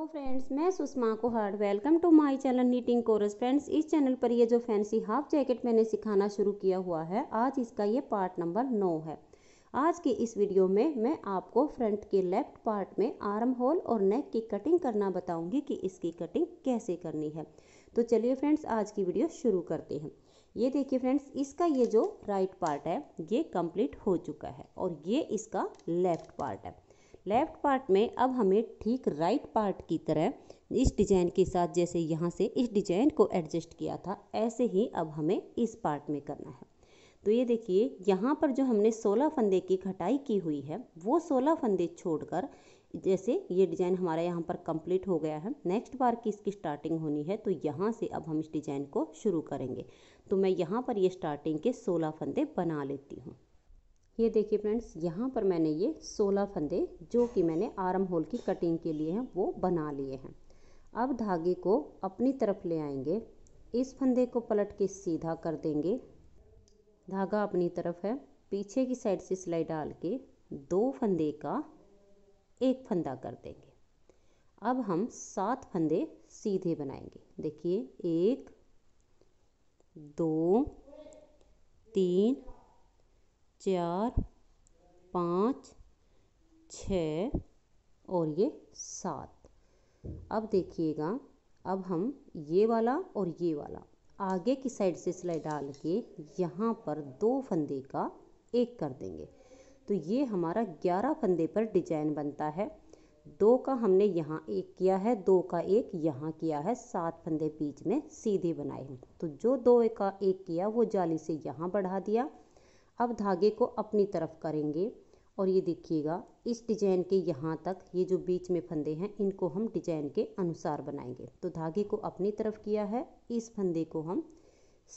hello friends मैं Sushma Kuhad welcome to my channel knitting courses friends इस channel पर ये जो फैंसी हाफ जैकेट मैंने सिखाना शुरू किया हुआ है आज इसका ये पार्ट नंबर नौ है आज के इस वीडियो में मैं आपको फ्रंट के लेफ्ट पार्ट में आर्म होल और नेक की कटिंग करना बताऊंगी कि इसकी कटिंग कैसे करनी है तो चलिए फ्रेंड्स आज की वीडियो शुरू करते हैं ये देखिए फ्रेंड्स इसका ये जो राइट पार्ट है ये कंप्लीट हो चुका है और ये इसका लेफ्ट पार्ट है लेफ्ट पार्ट में अब हमें ठीक राइट पार्ट की तरह इस डिजाइन के साथ जैसे यहाँ से इस डिजाइन को एडजस्ट किया था ऐसे ही अब हमें इस पार्ट में करना है तो ये देखिए यहाँ पर जो हमने 16 फंदे की घटाई की हुई है वो 16 फंदे छोड़कर जैसे ये डिज़ाइन हमारा यहाँ पर कंप्लीट हो गया है नेक्स्ट बार की इसकी स्टार्टिंग होनी है तो यहाँ से अब हम इस डिज़ाइन को शुरू करेंगे तो मैं यहाँ पर ये स्टार्टिंग के 16 फंदे बना लेती हूँ ये देखिए फ्रेंड्स यहाँ पर मैंने ये 16 फंदे जो कि मैंने आर्म होल की कटिंग के लिए हैं वो बना लिए हैं अब धागे को अपनी तरफ ले आएंगे इस फंदे को पलट के सीधा कर देंगे धागा अपनी तरफ है पीछे की साइड से सिलाई डाल के दो फंदे का एक फंदा कर देंगे अब हम सात फंदे सीधे बनाएंगे देखिए एक दो तीन चार पाँच छ और ये सात अब देखिएगा अब हम ये वाला और ये वाला आगे की साइड से सिलाई डाल के यहाँ पर दो फंदे का एक कर देंगे तो ये हमारा ग्यारह फंदे पर डिजाइन बनता है दो का हमने यहाँ एक किया है दो का एक यहाँ किया है सात फंदे बीच में सीधे बनाए हैं तो जो दो का एक किया वो जाली से यहाँ बढ़ा दिया अब धागे को अपनी तरफ करेंगे और ये देखिएगा इस डिजाइन के यहाँ तक ये जो बीच में फंदे हैं इनको हम डिजाइन के अनुसार बनाएंगे तो धागे को अपनी तरफ किया है इस फंदे को हम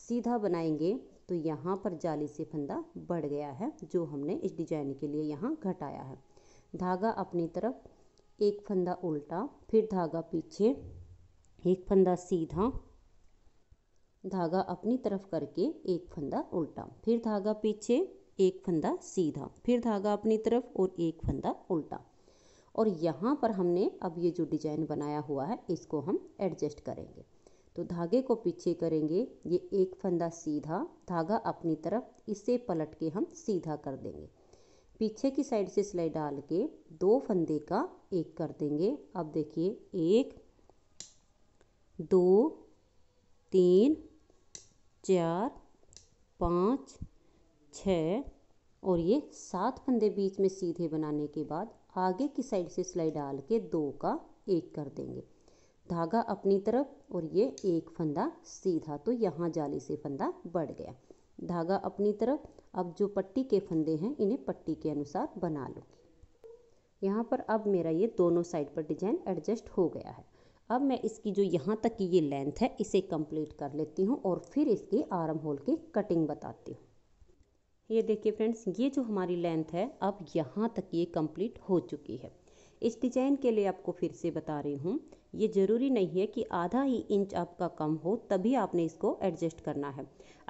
सीधा बनाएंगे तो यहाँ पर जाली से फंदा बढ़ गया है जो हमने इस डिजाइन के लिए यहाँ घटाया है धागा अपनी तरफ एक फंदा उल्टा फिर धागा पीछे एक फंदा सीधा धागा अपनी तरफ करके एक फंदा उल्टा फिर धागा पीछे एक फंदा सीधा फिर धागा अपनी तरफ और एक फंदा उल्टा और यहाँ पर हमने अब ये जो डिजाइन बनाया हुआ है इसको हम एडजस्ट करेंगे तो धागे को पीछे करेंगे ये एक फंदा सीधा धागा अपनी तरफ इसे पलट के हम सीधा कर देंगे पीछे की साइड से सिलाई डाल के दो फंदे का एक कर देंगे अब देखिए एक दो तीन चार पाँच छ और ये सात फंदे बीच में सीधे बनाने के बाद आगे की साइड से सिलाई डाल के दो का एक कर देंगे धागा अपनी तरफ और ये एक फंदा सीधा तो यहाँ जाली से फंदा बढ़ गया धागा अपनी तरफ अब जो पट्टी के फंदे हैं इन्हें पट्टी के अनुसार बना लूँगी यहाँ पर अब मेरा ये दोनों साइड पर डिजाइन एडजस्ट हो गया है अब मैं इसकी जो यहाँ तक की ये लेंथ है इसे कंप्लीट कर लेती हूँ और फिर इसके आर्म होल की कटिंग बताती हूँ ये देखिए फ्रेंड्स ये जो हमारी लेंथ है अब यहाँ तक ये कंप्लीट हो चुकी है इस डिजाइन के लिए आपको फिर से बता रही हूँ ये ज़रूरी नहीं है कि आधा ही इंच आपका कम हो तभी आपने इसको एडजस्ट करना है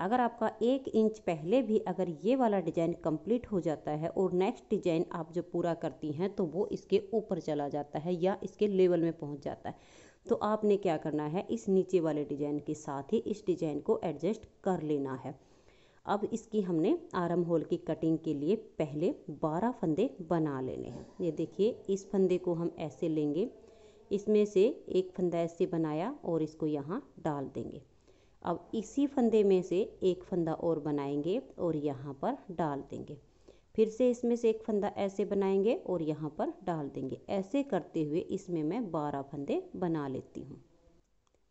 अगर आपका एक इंच पहले भी अगर ये वाला डिज़ाइन कंप्लीट हो जाता है और नेक्स्ट डिज़ाइन आप जब पूरा करती हैं तो वो इसके ऊपर चला जाता है या इसके लेवल में पहुंच जाता है तो आपने क्या करना है इस नीचे वाले डिज़ाइन के साथ ही इस डिज़ाइन को एडजस्ट कर लेना है अब इसकी हमने आरम होल की कटिंग के लिए पहले 12 फंदे बना लेने हैं ये देखिए इस फंदे को हम ऐसे लेंगे इसमें से एक फंदा ऐसे बनाया और इसको यहाँ डाल देंगे अब इसी फंदे में से एक फंदा और बनाएंगे और यहाँ पर डाल देंगे फिर से इसमें से एक फंदा ऐसे बनाएंगे और यहाँ पर डाल देंगे ऐसे करते हुए इसमें मैं बारह फंदे बना लेती हूँ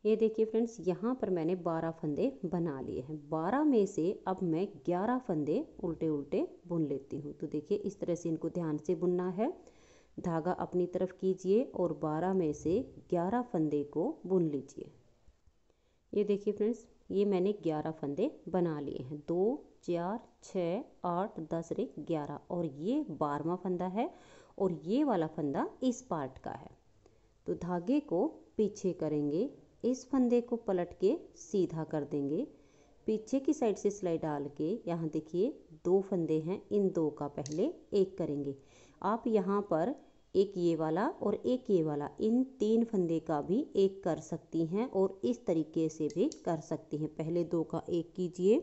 ये देखिए फ्रेंड्स यहाँ पर मैंने बारह फंदे बना लिए हैं बारह में से अब मैं ग्यारह फंदे उल्टे उल्टे बुन लेती हूँ तो देखिए इस तरह से इनको ध्यान से बुनना है धागा अपनी तरफ कीजिए और 12 में से 11 फंदे को बुन लीजिए ये देखिए फ्रेंड्स ये मैंने 11 फंदे बना लिए हैं दो चार छः आठ दस एक ग्यारह और ये बारवा फंदा है और ये वाला फंदा इस पार्ट का है तो धागे को पीछे करेंगे इस फंदे को पलट के सीधा कर देंगे पीछे की साइड से सिलाई डाल के यहाँ देखिए दो फंदे हैं इन दो का पहले एक करेंगे आप यहाँ पर एक ये वाला और एक ये वाला इन तीन फंदे का भी एक कर सकती हैं और इस तरीके से भी कर सकती हैं पहले दो का एक कीजिए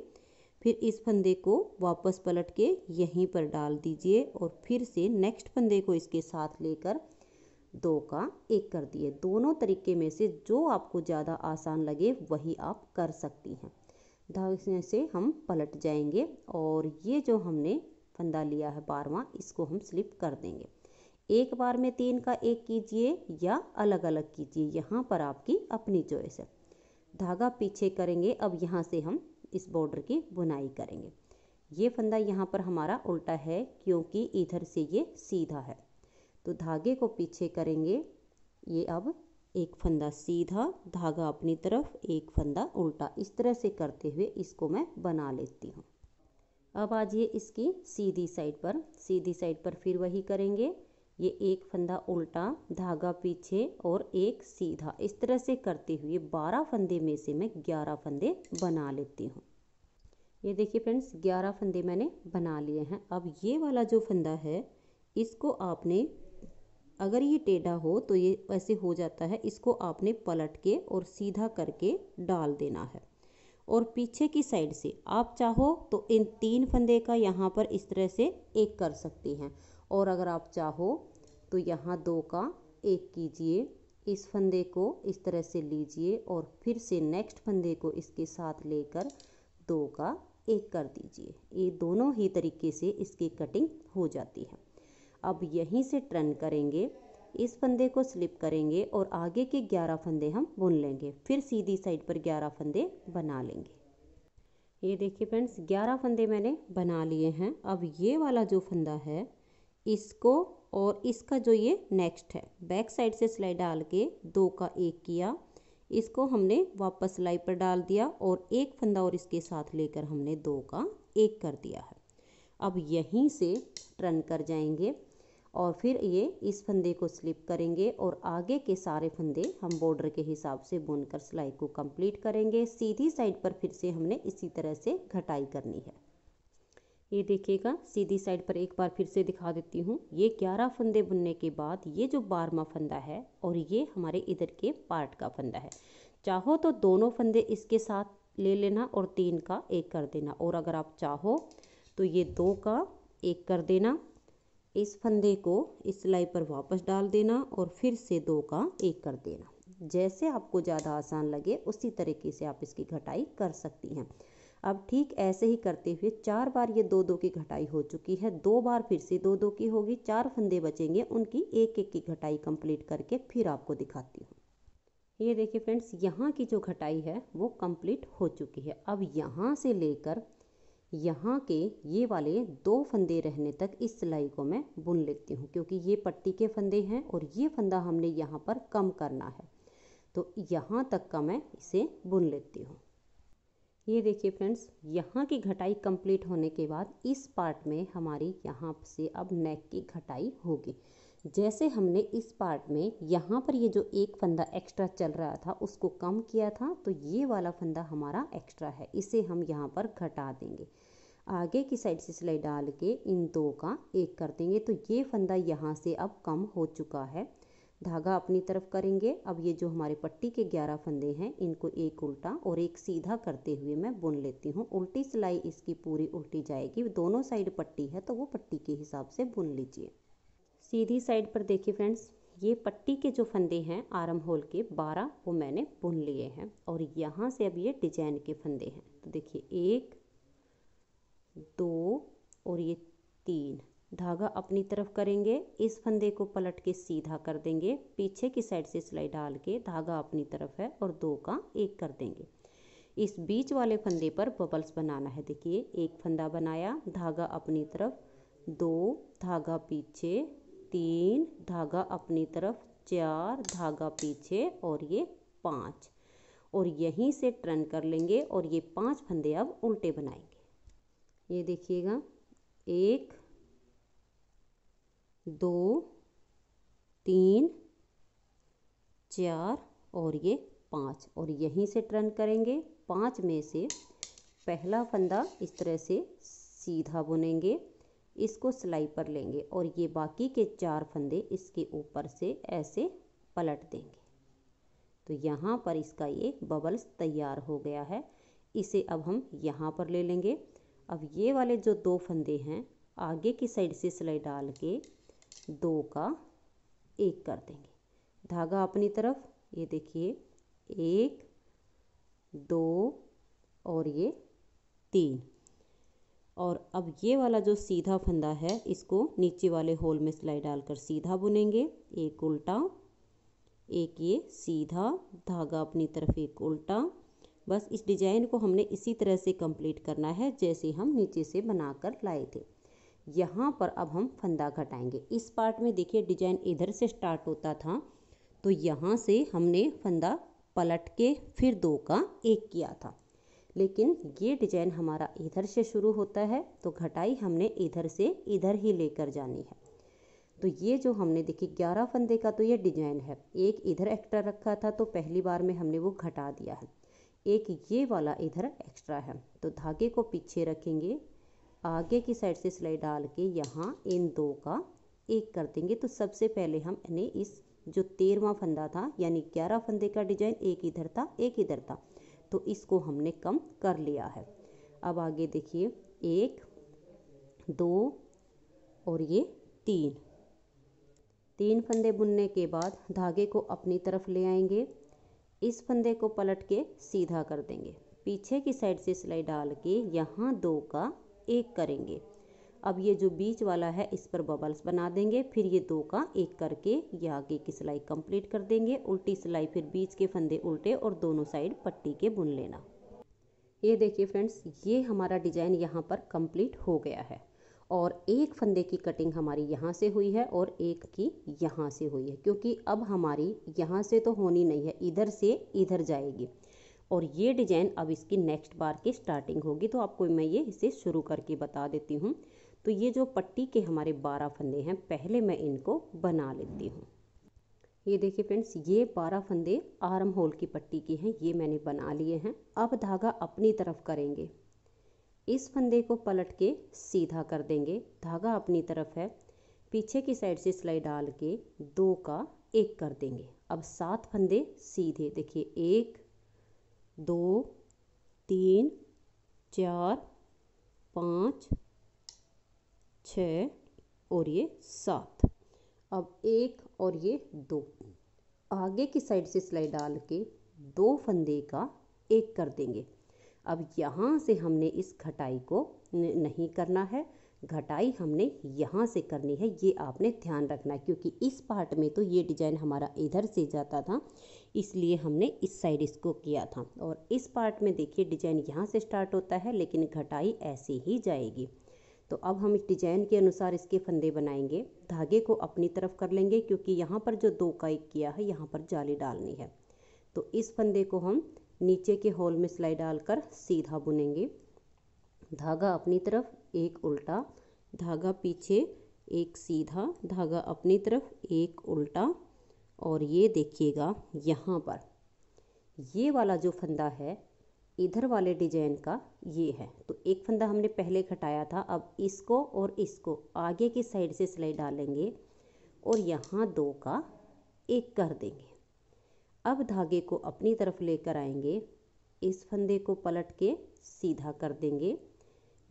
फिर इस फंदे को वापस पलट के यहीं पर डाल दीजिए और फिर से नेक्स्ट फंदे को इसके साथ लेकर दो का एक कर दिए दोनों तरीके में से जो आपको ज़्यादा आसान लगे वही आप कर सकती हैं धागे से हम पलट जाएंगे और ये जो हमने फंदा लिया है बारवा इसको हम स्लिप कर देंगे एक बार में तीन का एक कीजिए या अलग अलग कीजिए यहाँ पर आपकी अपनी चॉइस है धागा पीछे करेंगे अब यहाँ से हम इस बॉर्डर की बुनाई करेंगे ये फंदा यहाँ पर हमारा उल्टा है क्योंकि इधर से ये सीधा है तो धागे को पीछे करेंगे ये अब एक फंदा सीधा धागा अपनी तरफ एक फंदा उल्टा इस तरह से करते हुए इसको मैं बना लेती हूँ अब आ जाइए इसकी सीधी साइड पर सीधी साइड पर फिर वही करेंगे ये एक फंदा उल्टा धागा पीछे और एक सीधा इस तरह से करते हुए बारह फंदे में से मैं ग्यारह फंदे बना लेती हूँ ये देखिए फ्रेंड्स ग्यारह फंदे मैंने बना लिए हैं अब ये वाला जो फंदा है इसको आपने अगर ये टेढ़ा हो तो ये ऐसे हो जाता है इसको आपने पलट के और सीधा करके डाल देना है और पीछे की साइड से आप चाहो तो इन तीन फंदे का यहाँ पर इस तरह से एक कर सकते हैं और अगर आप चाहो तो यहाँ दो का एक कीजिए इस फंदे को इस तरह से लीजिए और फिर से नेक्स्ट फंदे को इसके साथ लेकर दो का एक कर दीजिए ये दोनों ही तरीके से इसकी कटिंग हो जाती है अब यहीं से टर्न करेंगे इस फंदे को स्लिप करेंगे और आगे के 11 फंदे हम बुन लेंगे फिर सीधी साइड पर 11 फंदे बना लेंगे ये देखिए फ्रेंड्स 11 फंदे मैंने बना लिए हैं अब ये वाला जो फंदा है इसको और इसका जो ये नेक्स्ट है बैक साइड से सिलाई डाल के दो का एक किया इसको हमने वापस सिलाई पर डाल दिया और एक फंदा और इसके साथ लेकर हमने दो का एक कर दिया है अब यहीं से टर्न कर जाएंगे और फिर ये इस फंदे को स्लिप करेंगे और आगे के सारे फंदे हम बॉर्डर के हिसाब से बुनकर सिलाई को कंप्लीट करेंगे सीधी साइड पर फिर से हमने इसी तरह से घटाई करनी है ये देखिएगा सीधी साइड पर एक बार फिर से दिखा देती हूँ ये ग्यारह फंदे बुनने के बाद ये जो बारवा फंदा है और ये हमारे इधर के पार्ट का फंदा है चाहो तो दोनों फंदे इसके साथ ले लेना और तीन का एक कर देना और अगर आप चाहो तो ये दो का एक कर देना इस फंदे को इस सिलाई पर वापस डाल देना और फिर से दो का एक कर देना जैसे आपको ज़्यादा आसान लगे उसी तरीके से आप इसकी घटाई कर सकती हैं अब ठीक ऐसे ही करते हुए चार बार ये दो दो की घटाई हो चुकी है दो बार फिर से दो दो की होगी चार फंदे बचेंगे उनकी एक एक की घटाई कंप्लीट करके फिर आपको दिखाती हूँ ये देखिए फ्रेंड्स यहाँ की जो घटाई है वो कंप्लीट हो चुकी है अब यहाँ से लेकर यहाँ के ये वाले दो फंदे रहने तक इस सिलाई को मैं बुन लेती हूँ क्योंकि ये पट्टी के फंदे हैं और ये फंदा हमने यहाँ पर कम करना है तो यहाँ तक का मैं इसे बुन लेती हूँ ये देखिए फ्रेंड्स यहाँ की घटाई कंप्लीट होने के बाद इस पार्ट में हमारी यहाँ से अब नेक की घटाई होगी जैसे हमने इस पार्ट में यहाँ पर ये जो एक फंदा एक्स्ट्रा चल रहा था उसको कम किया था तो ये वाला फंदा हमारा एक्स्ट्रा है इसे हम यहाँ पर घटा देंगे आगे की साइड से सिलाई डाल के इन दो का एक कर देंगे तो ये फंदा यहाँ से अब कम हो चुका है धागा अपनी तरफ करेंगे अब ये जो हमारे पट्टी के ग्यारह फंदे हैं इनको एक उल्टा और एक सीधा करते हुए मैं बुन लेती हूँ उल्टी सिलाई इसकी पूरी उल्टी जाएगी दोनों साइड पट्टी है तो वो पट्टी के हिसाब से बुन लीजिए सीधी साइड पर देखिए फ्रेंड्स ये पट्टी के जो फंदे हैं आरम होल के बारह वो मैंने बुन लिए हैं और यहाँ से अब ये डिजाइन के फंदे हैं तो देखिए एक दो और ये तीन धागा अपनी तरफ करेंगे इस फंदे को पलट के सीधा कर देंगे पीछे की साइड से सिलाई डाल के धागा अपनी तरफ है और दो का एक कर देंगे इस बीच वाले फंदे पर बबल्स बनाना है देखिए एक फंदा बनाया धागा अपनी तरफ दो धागा पीछे तीन धागा अपनी तरफ चार धागा पीछे और ये पाँच और यहीं से टर्न कर लेंगे और ये पांच फंदे अब उल्टे बनाएंगे ये देखिएगा एक दो तीन चार और ये पाँच और यहीं से टर्न करेंगे पाँच में से पहला फंदा इस तरह से सीधा बुनेंगे इसको सिलाई पर लेंगे और ये बाकी के चार फंदे इसके ऊपर से ऐसे पलट देंगे तो यहाँ पर इसका ये बबल्स तैयार हो गया है इसे अब हम यहाँ पर ले लेंगे अब ये वाले जो दो फंदे हैं आगे की साइड से सिलाई डाल के दो का एक कर देंगे धागा अपनी तरफ ये देखिए एक दो और ये तीन और अब ये वाला जो सीधा फंदा है इसको नीचे वाले होल में सिलाई डालकर सीधा बुनेंगे एक उल्टा एक ये सीधा धागा अपनी तरफ एक उल्टा बस इस डिजाइन को हमने इसी तरह से कंप्लीट करना है जैसे हम नीचे से बना कर लाए थे यहाँ पर अब हम फंदा घटाएंगे इस पार्ट में देखिए डिजाइन इधर से स्टार्ट होता था तो यहाँ से हमने फंदा पलट के फिर दो का एक किया था लेकिन ये डिजाइन हमारा इधर से शुरू होता है तो घटाई हमने इधर से इधर ही लेकर जानी है तो ये जो हमने देखिए ग्यारह फंदे का तो ये डिजाइन है एक इधर एक्स्ट्रा रखा था तो पहली बार में हमने वो घटा दिया है एक ये वाला इधर एक्स्ट्रा है तो धागे को पीछे रखेंगे आगे की साइड से सिलाई डाल के यहाँ इन दो का एक कर देंगे तो सबसे पहले हम इन्हें इस जो तेरहवा फंदा था यानी ग्यारह फंदे का डिजाइन एक इधर था एक इधर था तो इसको हमने कम कर लिया है अब आगे देखिए एक दो और ये तीन तीन फंदे बुनने के बाद धागे को अपनी तरफ ले आएंगे इस फंदे को पलट के सीधा कर देंगे पीछे की साइड से सिलाई डाल के यहाँ दो का एक करेंगे अब ये जो बीच वाला है इस पर बबल्स बना देंगे फिर ये दो का एक करके ये आगे की सिलाई कंप्लीट कर देंगे उल्टी सिलाई फिर बीच के फंदे उल्टे और दोनों साइड पट्टी के बुन लेना ये देखिए फ्रेंड्स ये हमारा डिज़ाइन यहाँ पर कंप्लीट हो गया है और एक फंदे की कटिंग हमारी यहाँ से हुई है और एक की यहाँ से हुई है क्योंकि अब हमारी यहाँ से तो होनी नहीं है इधर से इधर जाएगी और ये डिजाइन अब इसकी नेक्स्ट बार की स्टार्टिंग होगी तो आपको मैं ये इसे शुरू करके बता देती हूँ तो ये जो पट्टी के हमारे बारह फंदे हैं पहले मैं इनको बना लेती हूँ ये देखिए फ्रेंड्स ये बारह फंदे आर्म होल की पट्टी की हैं ये मैंने बना लिए हैं अब धागा अपनी तरफ करेंगे इस फंदे को पलट के सीधा कर देंगे धागा अपनी तरफ है पीछे की साइड से सिलाई डाल के दो का एक कर देंगे अब सात फंदे सीधे देखिए एक दो तीन चार पाँच छ और ये सात अब एक और ये दो आगे की साइड से सिलाई डाल के दो फंदे का एक कर देंगे अब यहाँ से हमने इस घटाई को नहीं करना है घटाई हमने यहाँ से करनी है ये आपने ध्यान रखना है क्योंकि इस पार्ट में तो ये डिजाइन हमारा इधर से जाता था इसलिए हमने इस साइड इसको किया था और इस पार्ट में देखिए डिजाइन यहाँ से स्टार्ट होता है लेकिन घटाई ऐसे ही जाएगी तो अब हम इस डिजाइन के अनुसार इसके फंदे बनाएंगे धागे को अपनी तरफ कर लेंगे क्योंकि यहाँ पर जो दो का एक किया है यहाँ पर जाली डालनी है तो इस फंदे को हम नीचे के होल में सिलाई डालकर सीधा बुनेंगे धागा अपनी तरफ एक उल्टा धागा पीछे एक सीधा धागा अपनी तरफ एक उल्टा और ये देखिएगा यहाँ पर ये वाला जो फंदा है इधर वाले डिजाइन का ये है तो एक फंदा हमने पहले घटाया था अब इसको और इसको आगे की साइड से सिलाई डालेंगे और यहाँ दो का एक कर देंगे अब धागे को अपनी तरफ लेकर आएंगे इस फंदे को पलट के सीधा कर देंगे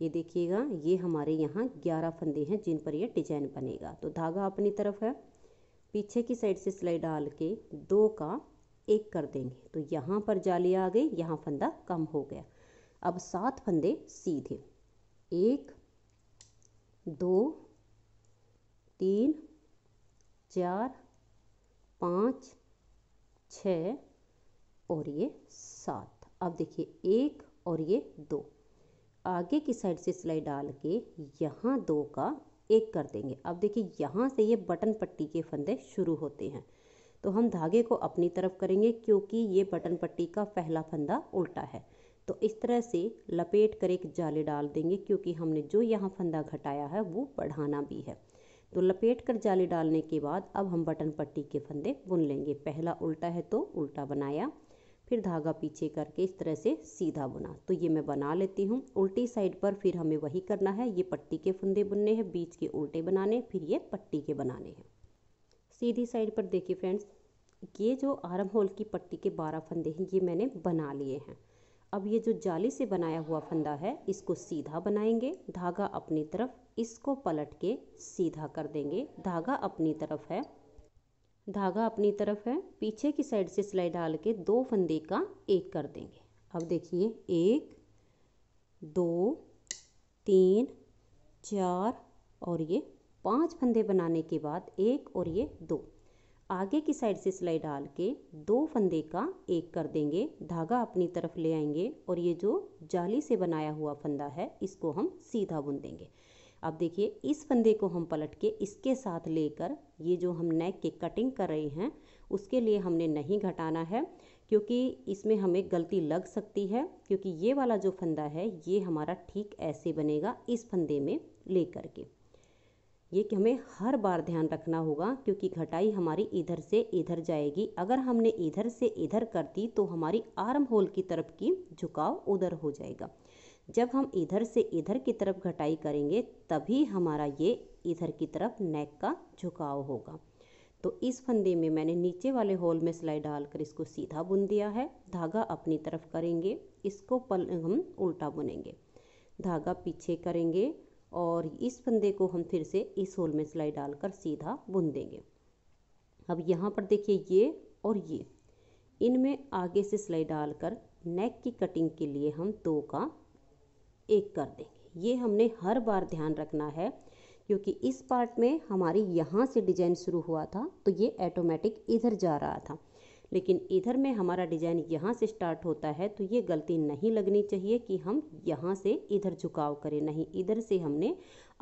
ये देखिएगा ये हमारे यहाँ ग्यारह फंदे हैं जिन पर ये डिजाइन बनेगा तो धागा अपनी तरफ है पीछे की साइड से सिलाई डाल के दो का एक कर देंगे तो यहाँ पर जाली आ गई यहाँ फंदा कम हो गया अब सात फंदे सीधे एक दो तीन चार पाँच छः और ये सात अब देखिए एक और ये दो आगे की साइड से सिलाई डाल के यहाँ दो का एक कर देंगे अब देखिए यहाँ से ये बटन पट्टी के फंदे शुरू होते हैं तो हम धागे को अपनी तरफ करेंगे क्योंकि ये बटन पट्टी का पहला फंदा उल्टा है तो इस तरह से लपेट कर एक जाले डाल देंगे क्योंकि हमने जो यहाँ फंदा घटाया है वो बढ़ाना भी है तो लपेट कर जाली डालने के बाद अब हम बटन पट्टी के फंदे बुन लेंगे पहला उल्टा है तो उल्टा बनाया फिर धागा पीछे करके इस तरह से सीधा बुना तो ये मैं बना लेती हूँ उल्टी साइड पर फिर हमें वही करना है ये पट्टी के फंदे बुनने हैं बीच के उल्टे बनाने फिर ये पट्टी के बनाने हैं सीधी साइड पर देखिए फ्रेंड्स ये जो आरम होल की पट्टी के बारह फंदे हैं ये मैंने बना लिए हैं अब ये जो जाली से बनाया हुआ फंदा है इसको सीधा बनाएंगे धागा अपनी तरफ इसको पलट के सीधा कर देंगे धागा अपनी तरफ है धागा अपनी तरफ है पीछे की साइड से सिलाई डाल के दो फंदे का एक कर देंगे अब देखिए एक दो तीन चार और ये पांच फंदे बनाने के बाद एक और ये दो आगे की साइड से सिलाई डाल के दो फंदे का एक कर देंगे धागा अपनी तरफ ले आएंगे और ये जो जाली से बनाया हुआ फंदा है इसको हम सीधा बुन देंगे अब देखिए इस फंदे को हम पलट के इसके साथ लेकर ये जो हम नेक की कटिंग कर रहे हैं उसके लिए हमने नहीं घटाना है क्योंकि इसमें हमें गलती लग सकती है क्योंकि ये वाला जो फंदा है ये हमारा ठीक ऐसे बनेगा इस फंदे में ले करके ये कि हमें हर बार ध्यान रखना होगा क्योंकि घटाई हमारी इधर से इधर जाएगी अगर हमने इधर से इधर कर दी तो हमारी आर्म होल की तरफ की झुकाव उधर हो जाएगा जब हम इधर से इधर की तरफ घटाई करेंगे तभी हमारा ये इधर की तरफ नेक का झुकाव होगा तो इस फंदे में मैंने नीचे वाले होल में सिलाई डालकर इसको सीधा बुन दिया है धागा अपनी तरफ करेंगे इसको पल हम उल्टा बुनेंगे धागा पीछे करेंगे और इस फंदे को हम फिर से इस होल में सिलाई डालकर सीधा बुन देंगे अब यहाँ पर देखिए ये और ये इनमें आगे से सिलाई डालकर नेक की कटिंग के लिए हम दो का एक कर देंगे ये हमने हर बार ध्यान रखना है क्योंकि इस पार्ट में हमारी यहाँ से डिजाइन शुरू हुआ था तो ये ऐटोमेटिक इधर जा रहा था लेकिन इधर में हमारा डिजाइन यहाँ से स्टार्ट होता है तो ये गलती नहीं लगनी चाहिए कि हम यहाँ से इधर झुकाव करें नहीं इधर से हमने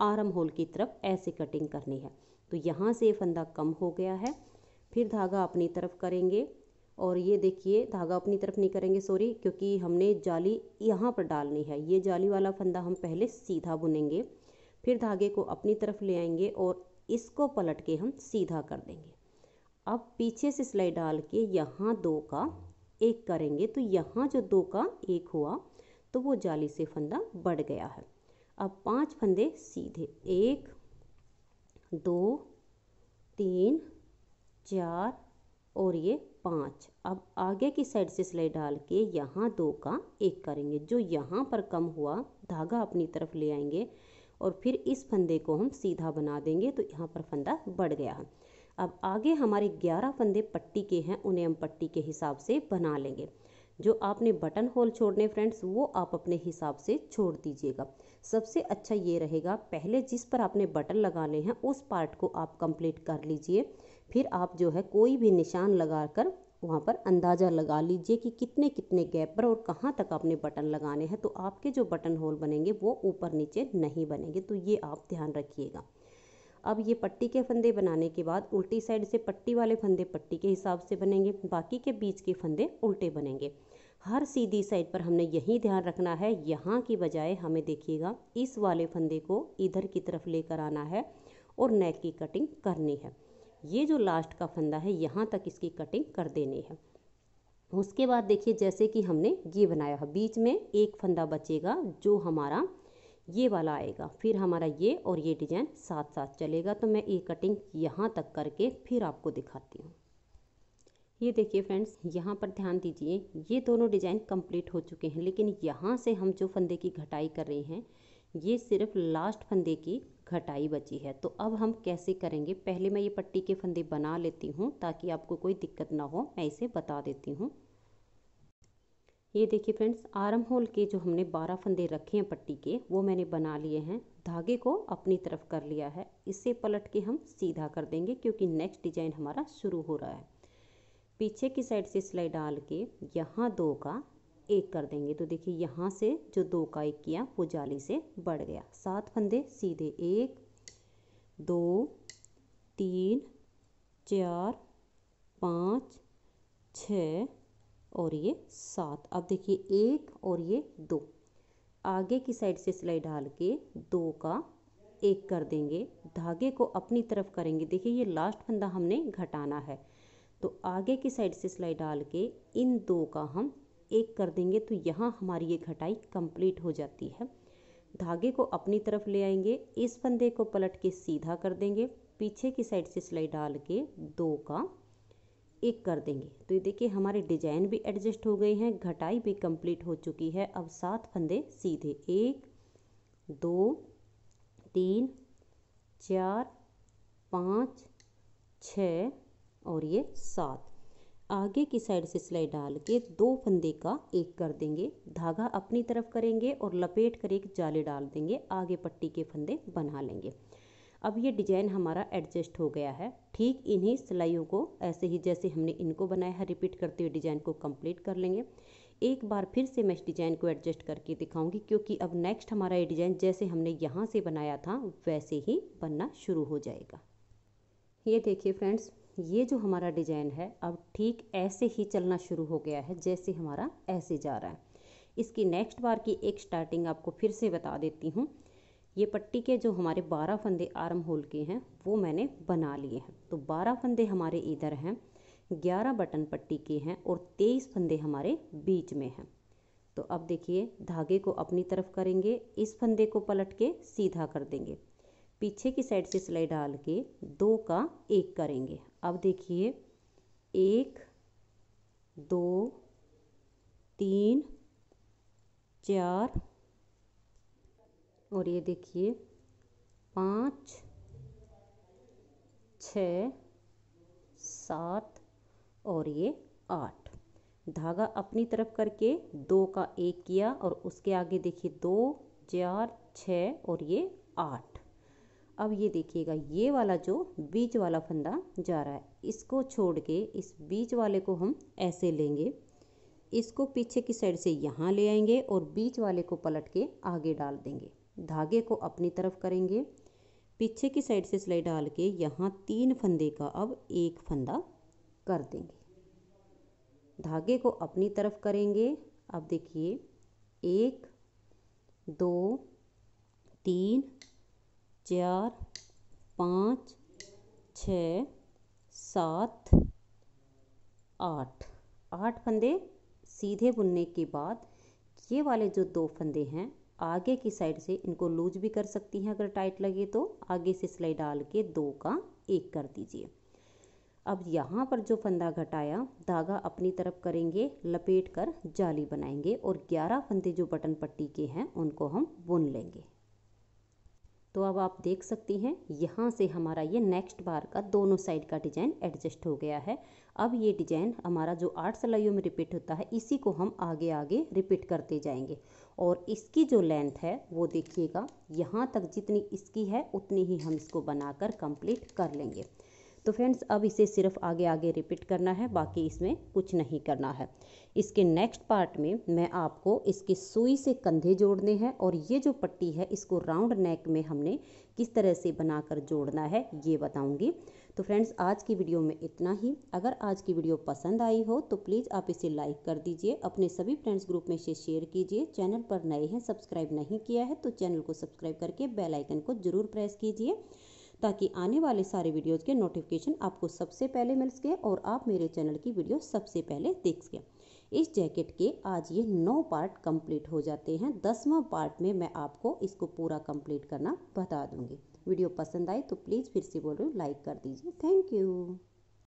आरम होल की तरफ ऐसे कटिंग करनी है तो यहाँ से फंदा कम हो गया है फिर धागा अपनी तरफ करेंगे और ये देखिए धागा अपनी तरफ नहीं करेंगे सॉरी क्योंकि हमने जाली यहाँ पर डालनी है ये जाली वाला फंदा हम पहले सीधा बुनेंगे फिर धागे को अपनी तरफ ले आएंगे और इसको पलट के हम सीधा कर देंगे अब पीछे से सिलाई डाल के यहाँ दो का एक करेंगे तो यहाँ जो दो का एक हुआ तो वो जाली से फंदा बढ़ गया है अब पांच फंदे सीधे एक दो तीन चार और ये पाँच अब आगे की साइड से सिलाई डाल के यहाँ दो का एक करेंगे जो यहाँ पर कम हुआ धागा अपनी तरफ ले आएंगे और फिर इस फंदे को हम सीधा बना देंगे तो यहाँ पर फंदा बढ़ गया अब आगे हमारे ग्यारह फंदे पट्टी के हैं उन्हें हम पट्टी के हिसाब से बना लेंगे जो आपने बटन होल छोड़ने फ्रेंड्स वो आप अपने हिसाब से छोड़ दीजिएगा सबसे अच्छा ये रहेगा पहले जिस पर आपने बटन लगाने हैं उस पार्ट को आप कंप्लीट कर लीजिए फिर आप जो है कोई भी निशान लगा कर वहाँ पर अंदाज़ा लगा लीजिए कि कितने कितने गैप पर और कहाँ तक आपने बटन लगाने हैं तो आपके जो बटन होल बनेंगे वो ऊपर नीचे नहीं बनेंगे तो ये आप ध्यान रखिएगा अब ये पट्टी के फंदे बनाने के बाद उल्टी साइड से पट्टी वाले फंदे पट्टी के हिसाब से बनेंगे बाकी के बीच के फंदे उल्टे बनेंगे हर सीधी साइड पर हमने यही ध्यान रखना है यहाँ की बजाय हमें देखिएगा इस वाले फंदे को इधर की तरफ लेकर आना है और नेक की कटिंग करनी है ये जो लास्ट का फंदा है यहाँ तक इसकी कटिंग कर देनी है उसके बाद देखिए जैसे कि हमने ये बनाया है बीच में एक फंदा बचेगा जो हमारा ये वाला आएगा फिर हमारा ये और ये डिजाइन साथ साथ चलेगा तो मैं ये कटिंग यहाँ तक करके फिर आपको दिखाती हूँ ये देखिए फ्रेंड्स यहाँ पर ध्यान दीजिए ये दोनों डिज़ाइन कंप्लीट हो चुके हैं लेकिन यहाँ से हम जो फंदे की घटाई कर रहे हैं ये सिर्फ लास्ट फंदे की घटाई बची है तो अब हम कैसे करेंगे पहले मैं ये पट्टी के फंदे बना लेती हूँ ताकि आपको कोई दिक्कत ना हो मैं इसे बता देती हूँ ये देखिए फ्रेंड्स आर्म होल के जो हमने 12 फंदे रखे हैं पट्टी के वो मैंने बना लिए हैं धागे को अपनी तरफ कर लिया है इसे पलट के हम सीधा कर देंगे क्योंकि नेक्स्ट डिजाइन हमारा शुरू हो रहा है पीछे की साइड से सिलाई डाल के यहाँ दो का एक कर देंगे तो देखिए यहाँ से जो दो का एक किया वो जाली से बढ़ गया सात फंदे सीधे एक दो तीन चार पाँच छ और ये सात अब देखिए एक और ये दो आगे की साइड से सिलाई डाल के दो का एक कर देंगे धागे को अपनी तरफ करेंगे देखिए ये लास्ट फंदा हमने घटाना है तो आगे की साइड से सिलाई डाल के इन दो का हम एक कर देंगे तो यहाँ हमारी ये घटाई कंप्लीट हो जाती है धागे को अपनी तरफ ले आएंगे इस फंदे को पलट के सीधा कर देंगे पीछे की साइड से सिलाई डाल के दो का एक कर देंगे तो ये देखिए हमारे डिजाइन भी एडजस्ट हो गए हैं घटाई भी कंप्लीट हो चुकी है अब सात फंदे सीधे एक दो तीन चार पाँच छ और ये सात आगे की साइड से सिलाई डाल के दो फंदे का एक कर देंगे धागा अपनी तरफ करेंगे और लपेट कर एक जाले डाल देंगे आगे पट्टी के फंदे बना लेंगे अब ये डिजाइन हमारा एडजस्ट हो गया है ठीक इन्हीं सिलाइयों को ऐसे ही जैसे हमने इनको बनाया है रिपीट करते हुए डिजाइन को कंप्लीट कर लेंगे एक बार फिर से मैं इस डिजाइन को एडजस्ट करके दिखाऊंगी क्योंकि अब नेक्स्ट हमारा ये डिजाइन जैसे हमने यहाँ से बनाया था वैसे ही बनना शुरू हो जाएगा ये देखिए फ्रेंड्स ये जो हमारा डिजाइन है अब ठीक ऐसे ही चलना शुरू हो गया है जैसे हमारा ऐसे जा रहा है इसकी नेक्स्ट बार की एक स्टार्टिंग आपको फिर से बता देती हूँ ये पट्टी के जो हमारे बारह फंदे आर्म होल के हैं वो मैंने बना लिए हैं तो बारह फंदे हमारे इधर हैं ग्यारह बटन पट्टी के हैं और तेईस फंदे हमारे बीच में हैं तो अब देखिए धागे को अपनी तरफ करेंगे इस फंदे को पलट के सीधा कर देंगे पीछे की साइड से सिलाई डाल के दो का एक करेंगे अब देखिए एक दो तीन चार और ये देखिए पाँच छ सात और ये आठ धागा अपनी तरफ करके दो का एक किया और उसके आगे देखिए दो चार छ और ये आठ अब ये देखिएगा ये वाला जो बीच वाला फंदा जा रहा है इसको छोड़ के इस बीच वाले को हम ऐसे लेंगे इसको पीछे की साइड से यहाँ ले आएंगे और बीच वाले को पलट के आगे डाल देंगे धागे को अपनी तरफ करेंगे पीछे की साइड से सिलाई डाल के यहाँ तीन फंदे का अब एक फंदा कर देंगे धागे को अपनी तरफ करेंगे अब देखिए एक दो तीन चार पाँच छ सात आठ आठ फंदे सीधे बुनने के बाद ये वाले जो दो फंदे हैं आगे की साइड से इनको लूज भी कर सकती हैं अगर टाइट लगे तो आगे से सिलाई डाल के दो का एक कर दीजिए अब यहाँ पर जो फंदा घटाया धागा अपनी तरफ करेंगे लपेट कर जाली बनाएंगे और 11 फंदे जो बटन पट्टी के हैं उनको हम बुन लेंगे तो अब आप देख सकती हैं यहाँ से हमारा ये नेक्स्ट बार का दोनों साइड का डिजाइन एडजस्ट हो गया है अब ये डिजाइन हमारा जो आठ सलाइयों में रिपीट होता है इसी को हम आगे आगे रिपीट करते जाएंगे और इसकी जो लेंथ है वो देखिएगा यहाँ तक जितनी इसकी है उतनी ही हम इसको बनाकर कंप्लीट कर लेंगे तो फ्रेंड्स अब इसे सिर्फ आगे आगे रिपीट करना है बाकी इसमें कुछ नहीं करना है इसके नेक्स्ट पार्ट में मैं आपको इसके सुई से कंधे जोड़ने हैं और ये जो पट्टी है इसको राउंड नेक में हमने किस तरह से बनाकर जोड़ना है ये बताऊंगी तो फ्रेंड्स आज की वीडियो में इतना ही अगर आज की वीडियो पसंद आई हो तो प्लीज़ आप इसे लाइक कर दीजिए अपने सभी फ्रेंड्स ग्रुप में इसे शेयर कीजिए चैनल पर नए हैं सब्सक्राइब नहीं किया है तो चैनल को सब्सक्राइब करके बेलाइकन को ज़रूर प्रेस कीजिए ताकि आने वाले सारे वीडियोज़ के नोटिफिकेशन आपको सबसे पहले मिल सके और आप मेरे चैनल की वीडियो सबसे पहले देख सकें इस जैकेट के आज ये नौ पार्ट कंप्लीट हो जाते हैं दसवां पार्ट में मैं आपको इसको पूरा कंप्लीट करना बता दूंगी वीडियो पसंद आए तो प्लीज़ फिर से बोल रही लाइक कर दीजिए थैंक यू